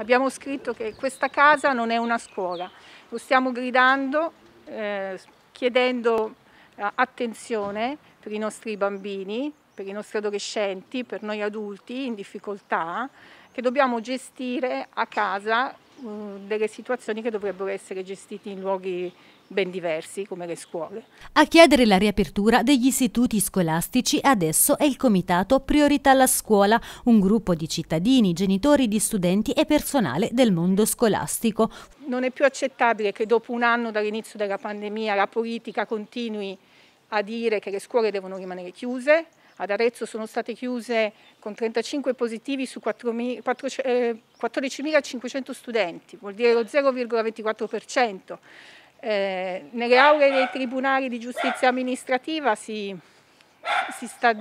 Abbiamo scritto che questa casa non è una scuola, lo stiamo gridando eh, chiedendo eh, attenzione per i nostri bambini, per i nostri adolescenti, per noi adulti in difficoltà, che dobbiamo gestire a casa Mm, delle situazioni che dovrebbero essere gestite in luoghi ben diversi come le scuole. A chiedere la riapertura degli istituti scolastici adesso è il comitato Priorità alla scuola, un gruppo di cittadini, genitori di studenti e personale del mondo scolastico. Non è più accettabile che dopo un anno dall'inizio della pandemia la politica continui a dire che le scuole devono rimanere chiuse, ad Arezzo sono state chiuse con 35 positivi su 14.500 eh, studenti, vuol dire lo 0,24%. Eh, nelle aule dei tribunali di giustizia amministrativa si, si sta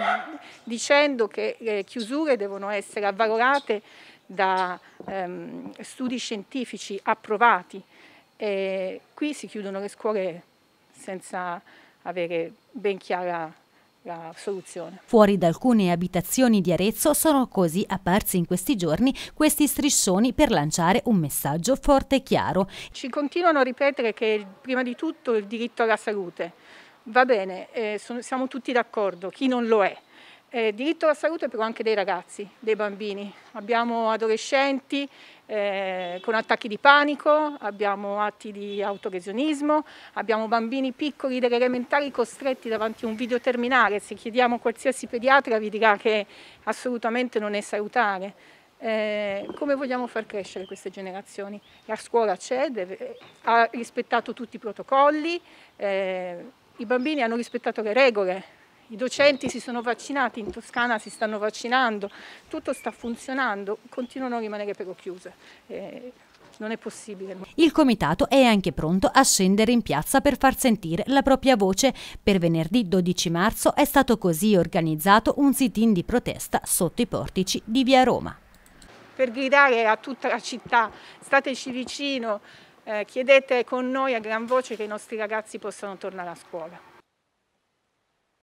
dicendo che le eh, chiusure devono essere avvalorate da ehm, studi scientifici approvati. E qui si chiudono le scuole senza avere ben chiara la soluzione. Fuori da alcune abitazioni di Arezzo sono così apparsi in questi giorni questi striscioni per lanciare un messaggio forte e chiaro. Ci continuano a ripetere che prima di tutto il diritto alla salute. Va bene, eh, sono, siamo tutti d'accordo, chi non lo è? Eh, diritto alla salute però anche dei ragazzi, dei bambini. Abbiamo adolescenti eh, con attacchi di panico, abbiamo atti di autolesionismo, abbiamo bambini piccoli delle elementari costretti davanti a un video terminale. Se chiediamo a qualsiasi pediatra vi dirà che assolutamente non è salutare. Eh, come vogliamo far crescere queste generazioni? La scuola c'è, ha rispettato tutti i protocolli, eh, i bambini hanno rispettato le regole, i docenti si sono vaccinati, in Toscana si stanno vaccinando, tutto sta funzionando, continuano a rimanere però chiuse. Eh, non è possibile. Il comitato è anche pronto a scendere in piazza per far sentire la propria voce. Per venerdì 12 marzo è stato così organizzato un sit-in di protesta sotto i portici di Via Roma. Per gridare a tutta la città, stateci vicino, eh, chiedete con noi a gran voce che i nostri ragazzi possano tornare a scuola.